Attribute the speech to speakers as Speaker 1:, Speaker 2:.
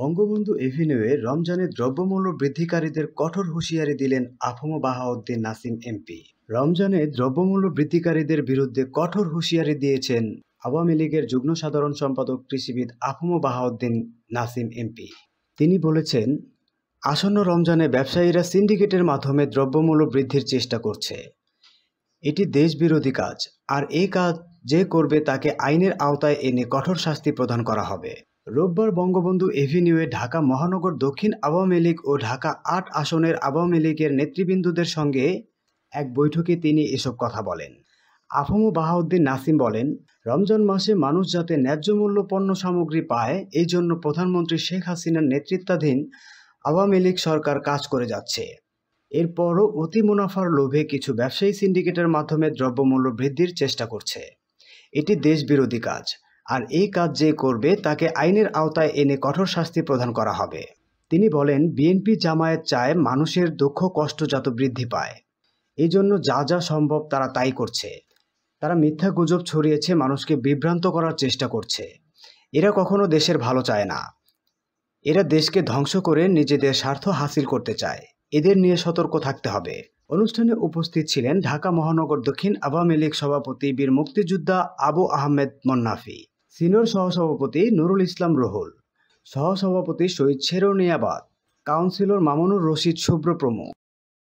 Speaker 1: বঙ্গবন্ধু এভিনিউয়ে রমজানে দ্রব্যমূল্য বৃদ্ধিকারীদের কঠোর হুঁশিয়ারি দিলেন আফম বাহাউদ্দিন নাসিম এমপি রমজানে দ্রব্যমূল্য বৃদ্ধিকারীদের বিরুদ্ধে কঠোর হুঁশিয়ারি দিয়েছেন আওয়ামী লীগের যুগ্ম সাধারণ সম্পাদক কৃষিবিদ আফম বাহাউদ্দিন নাসিম এমপি তিনি বলেছেন আসন্ন রমজানে ব্যবসায়ীরা সিন্ডিকেটের মাধ্যমে দ্রব্যমূল্য বৃদ্ধির চেষ্টা করছে এটি দেশবিরোধী কাজ আর এই কাজ যে করবে তাকে আইনের আওতায় এনে কঠোর শাস্তি প্রদান করা হবে রোববার বঙ্গবন্ধু এভিনিউয়ে ঢাকা মহানগর দক্ষিণ আওয়ামী লীগ ও ঢাকা আট আসনের আওয়ামী লীগের নেতৃবৃন্দদের সঙ্গে এক বৈঠকে তিনি এসব কথা বলেন আফমু বাহাউদ্দিন নাসিম বলেন রমজান মাসে মানুষ যাতে ন্যায্যমূল্য পণ্য সামগ্রী পায় এই জন্য প্রধানমন্ত্রী শেখ হাসিনার নেতৃত্বাধীন আওয়ামী লীগ সরকার কাজ করে যাচ্ছে এরপরও অতি মুনাফার লোভে কিছু ব্যবসায়ী সিন্ডিকেটের মাধ্যমে দ্রব্যমূল্য বৃদ্ধির চেষ্টা করছে এটি দেশবিরোধী কাজ আর এই কাজ যে করবে তাকে আইনের আওতায় এনে কঠোর শাস্তি প্রদান করা হবে তিনি বলেন বিএনপি জামায়াত চায় মানুষের দুঃখ কষ্ট যত বৃদ্ধি পায় এই জন্য যা যা সম্ভব তারা তাই করছে তারা মিথ্যা গুজব ছড়িয়েছে মানুষকে বিভ্রান্ত করার চেষ্টা করছে এরা কখনো দেশের ভালো চায় না এরা দেশকে ধ্বংস করে নিজেদের স্বার্থ হাসিল করতে চায় এদের নিয়ে সতর্ক থাকতে হবে অনুষ্ঠানে উপস্থিত ছিলেন ঢাকা মহানগর দক্ষিণ আওয়ামী লীগ সভাপতি বীর মুক্তিযোদ্ধা আবু আহমেদ মন্নাফি সিনিয়র সহসভাপতি নুরুল ইসলাম রোহুল সহসভাপতি শহীদ শেরনিয়াবাদ কাউন্সিলর মামুনুর রশিদ শুভ্র প্রমুখ